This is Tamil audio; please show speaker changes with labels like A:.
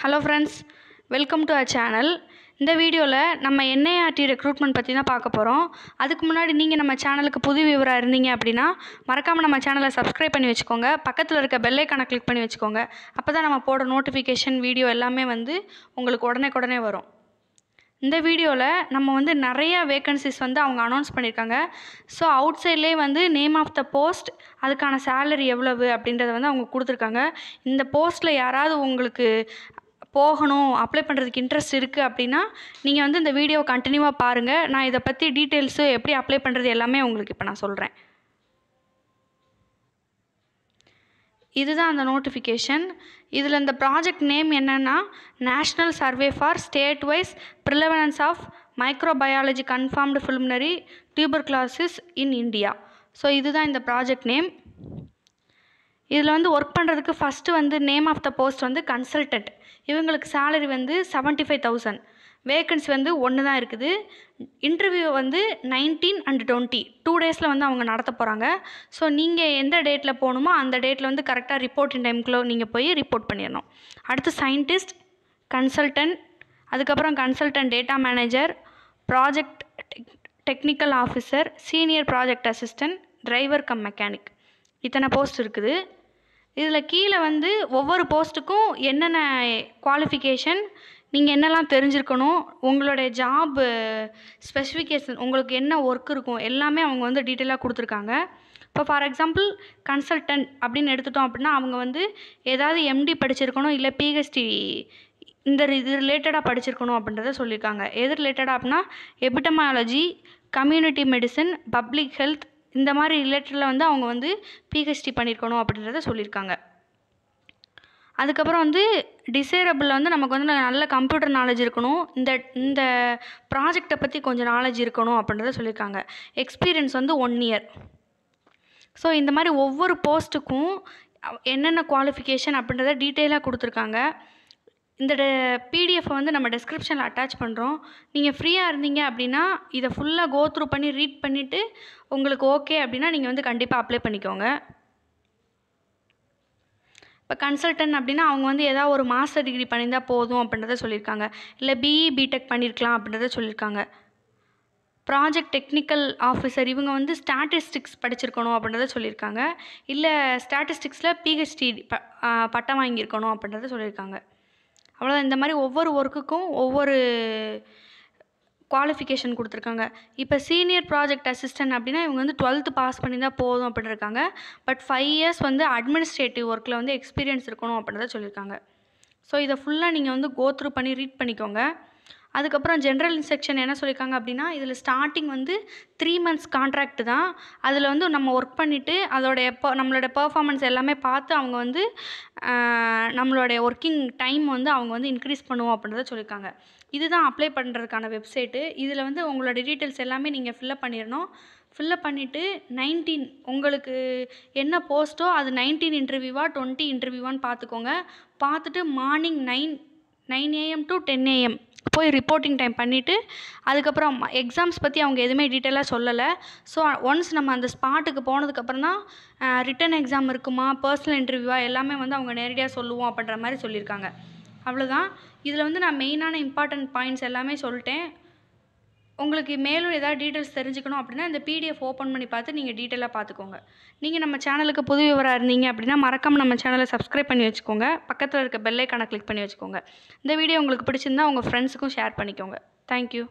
A: hello friends welcome to a channel இந்த வீடியோவில் நம்ம என்ஐஆர்டி ரெக்ரூட்மெண்ட் பற்றி தான் பார்க்க போகிறோம் அதுக்கு முன்னாடி நீங்கள் நம்ம சேனலுக்கு புது விவராக இருந்தீங்க அப்படின்னா மறக்காமல் நம்ம சேனலை சப்ஸ்கிரைப் பண்ணி வச்சுக்கோங்க பக்கத்தில் இருக்க பெல்லைக்கானை கிளிக் பண்ணி வச்சுக்கோங்க அப்போ தான் நம்ம போடுற நோட்டிஃபிகேஷன் வீடியோ எல்லாமே வந்து உங்களுக்கு உடனே உடனே வரும் இந்த வீடியோவில் நம்ம வந்து நிறையா வேக்கன்சிஸ் வந்து அவங்க அனௌன்ஸ் பண்ணியிருக்காங்க ஸோ அவுட் சைட்லேயே வந்து நேம் ஆஃப் த போஸ்ட் அதுக்கான சேலரி எவ்வளவு அப்படின்றத வந்து அவங்க கொடுத்துருக்காங்க இந்த போஸ்ட்டில் யாராவது உங்களுக்கு போகணும் அப்ளை பண்ணுறதுக்கு இன்ட்ரெஸ்ட் இருக்குது அப்படின்னா நீங்கள் வந்து இந்த வீடியோ கண்டினியூவாக பாருங்கள் நான் இதை பற்றி டீட்டெயில்ஸு எப்படி அப்ளை பண்ணுறது எல்லாமே உங்களுக்கு இப்போ நான் சொல்கிறேன் இதுதான் அந்த நோட்டிஃபிகேஷன் இதில் இந்த ப்ராஜெக்ட் நேம் என்னென்னா national survey for state wise prevalence of microbiology confirmed pulmonary tuberculosis in India so இதுதான் இந்த ப்ராஜெக்ட் நேம் இதில் வந்து ஒர்க் பண்ணுறதுக்கு ஃபஸ்ட்டு வந்து நேம் ஆஃப் த போஸ்ட் வந்து கன்சல்டன்ட் இவங்களுக்கு சேலரி வந்து செவன்ட்டி ஃபைவ் தௌசண்ட் வேக்கன்சி வந்து ஒன்று தான் இருக்குது இன்டர்வியூ வந்து நைன்டீன் அண்ட் டுவெண்ட்டி டூ டேஸில் வந்து அவங்க நடத்த போகிறாங்க ஸோ நீங்கள் எந்த டேட்டில் போகணுமோ அந்த டேட்டில் வந்து கரெக்டாக ரிப்போர்ட்டிங் டைம்குள்ளே நீங்கள் போய் ரிப்போர்ட் பண்ணிடணும் அடுத்து சயின்டிஸ்ட் கன்சல்டன்ட் அதுக்கப்புறம் consultant data manager project technical officer senior project assistant driver cum mechanic இத்தனை போஸ்ட் இருக்குது இதில் கீழே வந்து ஒவ்வொரு போஸ்ட்டுக்கும் என்னென்ன குவாலிஃபிகேஷன் நீங்கள் என்னெல்லாம் தெரிஞ்சுருக்கணும் உங்களுடைய ஜாப்பு ஸ்பெசிஃபிகேஷன் உங்களுக்கு என்ன ஒர்க் இருக்கும் எல்லாமே அவங்க வந்து டீட்டெயிலாக கொடுத்துருக்காங்க இப்போ ஃபார் எக்ஸாம்பிள் கன்சல்டன்ட் அப்படின்னு எடுத்துட்டோம் அப்படின்னா அவங்க வந்து ஏதாவது எம்டி படிச்சிருக்கணும் இல்லை பிஹெச்டி இந்த இது ரிலேட்டடாக படிச்சிருக்கணும் அப்படின்றத சொல்லியிருக்காங்க எது ரிலேட்டடாக அப்படின்னா epidemiology community medicine public health இந்த மாதிரி ரிலேட்டடில் வந்து அவங்க வந்து பிஹெச்டி பண்ணியிருக்கணும் அப்படின்றத சொல்லியிருக்காங்க அதுக்கப்புறம் வந்து டிசைரபிளில் வந்து நமக்கு வந்து நல்ல கம்ப்யூட்டர் நாலேஜ் இருக்கணும் இந்த இந்த ப்ராஜெக்டை பற்றி கொஞ்சம் நாலேஜ் இருக்கணும் அப்படின்றத சொல்லியிருக்காங்க எக்ஸ்பீரியன்ஸ் வந்து ஒன் இயர் ஸோ இந்த மாதிரி ஒவ்வொரு போஸ்ட்டுக்கும் என்னென்ன குவாலிஃபிகேஷன் அப்படின்றத டீட்டெயிலாக கொடுத்துருக்காங்க இந்த பிடிஎஃப்பை வந்து நம்ம டிஸ்கிரிப்ஷனில் அட்டாச் பண்ணுறோம் நீங்கள் ஃப்ரீயாக இருந்தீங்க அப்படின்னா இதை ஃபுல்லாக கோ த்ரூ பண்ணி ரீட் பண்ணிவிட்டு உங்களுக்கு ஓகே அப்படின்னா நீங்கள் வந்து கண்டிப்பாக அப்ளை பண்ணிக்கோங்க இப்போ கன்சல்டன்ட் அப்படின்னா அவங்க வந்து ஏதாவது ஒரு மாஸ்டர் டிகிரி பண்ணியிருந்தால் போதும் அப்படின்றத சொல்லியிருக்காங்க இல்லை பிஇ பிடெக் பண்ணியிருக்கலாம் அப்படின்றத சொல்லியிருக்காங்க ப்ராஜெக்ட் டெக்னிக்கல் ஆஃபீஸர் இவங்க வந்து ஸ்டாட்டிஸ்டிக்ஸ் படிச்சிருக்கணும் அப்படின்றத சொல்லியிருக்காங்க இல்லை ஸ்டாட்டிஸ்டிக்ஸில் பிஹெச்டி ப பட்டம் வாங்கியிருக்கணும் அப்படின்றத சொல்லியிருக்காங்க அவ்வளோதான் இந்த மாதிரி ஒவ்வொரு ஒர்க்குக்கும் ஒவ்வொரு குவாலிஃபிகேஷன் கொடுத்துருக்காங்க இப்போ சீனியர் ப்ராஜெக்ட் அசிஸ்டன்ட் அப்படின்னா இவங்க வந்து டுவெல்த்து பாஸ் பண்ணி தான் போதும் அப்படின்னு இருக்காங்க பட் ஃபைவ் இயர்ஸ் வந்து அட்மினிஸ்ட்ரேட்டிவ் ஒர்க்கில் வந்து எக்ஸ்பீரியன்ஸ் இருக்கணும் அப்படின்றத சொல்லியிருக்காங்க ஸோ இதை ஃபுல்லாக நீங்கள் வந்து கோத்ரூ பண்ணி ரீட் பண்ணிக்கோங்க அதுக்கப்புறம் ஜென்ரல் இன்ஸ்ட்ரக்ஷன் என்ன சொல்லியிருக்காங்க அப்படின்னா இதில் ஸ்டார்டிங் வந்து த்ரீ மந்த்ஸ் கான்ட்ராக்ட் தான் அதில் வந்து நம்ம ஒர்க் பண்ணிவிட்டு அதோடைய நம்மளோட பர்ஃபாமன்ஸ் எல்லாமே பார்த்து அவங்க வந்து நம்மளோடைய ஒர்க்கிங் டைம் வந்து அவங்க வந்து இன்க்ரீஸ் பண்ணுவோம் அப்படின்றத சொல்லியிருக்காங்க இதுதான் அப்ளை பண்ணுறதுக்கான வெப்சைட்டு இதில் வந்து உங்களோட டீட்டெயில்ஸ் எல்லாமே நீங்கள் ஃபில்லப் பண்ணிடணும் ஃபில்லப் பண்ணிவிட்டு நைன்டீன் உங்களுக்கு என்ன போஸ்ட்டோ அது நைன்டீன் இன்டர்வியூவா டுவெண்ட்டி இன்டர்வியூவான்னு பார்த்துக்கோங்க பார்த்துட்டு morning nine nine AM to ten AM போய் ரிப்போர்ட்டிங் டைம் பண்ணிவிட்டு அதுக்கப்புறம் எக்ஸாம்ஸ் பற்றி அவங்க எதுவுமே டீட்டெயிலாக சொல்லலை ஸோ ஒன்ஸ் நம்ம அந்த ஸ்பாட்டுக்கு போனதுக்கப்புறம் தான் ரிட்டன் எக்ஸாம் இருக்குமா பர்சனல் இன்டர்வியூவா எல்லாமே வந்து அவங்க நேரடியாக சொல்லுவோம் அப்படின்ற மாதிரி சொல்லியிருக்காங்க அவ்வளோ தான் இதில் வந்து நான் மெயினான இம்பார்ட்டன்ட் பாயிண்ட்ஸ் எல்லாமே சொல்லிட்டேன் உங்களுக்கு மேலும் ஏதாவது டீட்டெயில்ஸ் தெரிஞ்சுக்கணும் அப்படின்னா இந்த பிடிஎஃப் ஓப்பன் பண்ணி பார்த்து நீங்கள் டீட்டெயிலாக பார்த்துக்கோங்க நீங்கள் நம்ம சேனலுக்கு புது விவராக இருந்தீங்க அப்படின்னா மறக்காமல் நம்ம சேனலை சப்ஸ்கிரைப் பண்ணி வச்சுக்கோங்க பக்கத்தில் இருக்க பெல்லைக்கான கிளிக் பண்ணி வச்சுக்கோங்க இந்த வீடியோ உங்களுக்கு பிடிச்சிருந்தா உங்கள் ஃப்ரெண்ட்ஸுக்கும் ஷேர் பண்ணிக்கோங்க தேங்க்யூ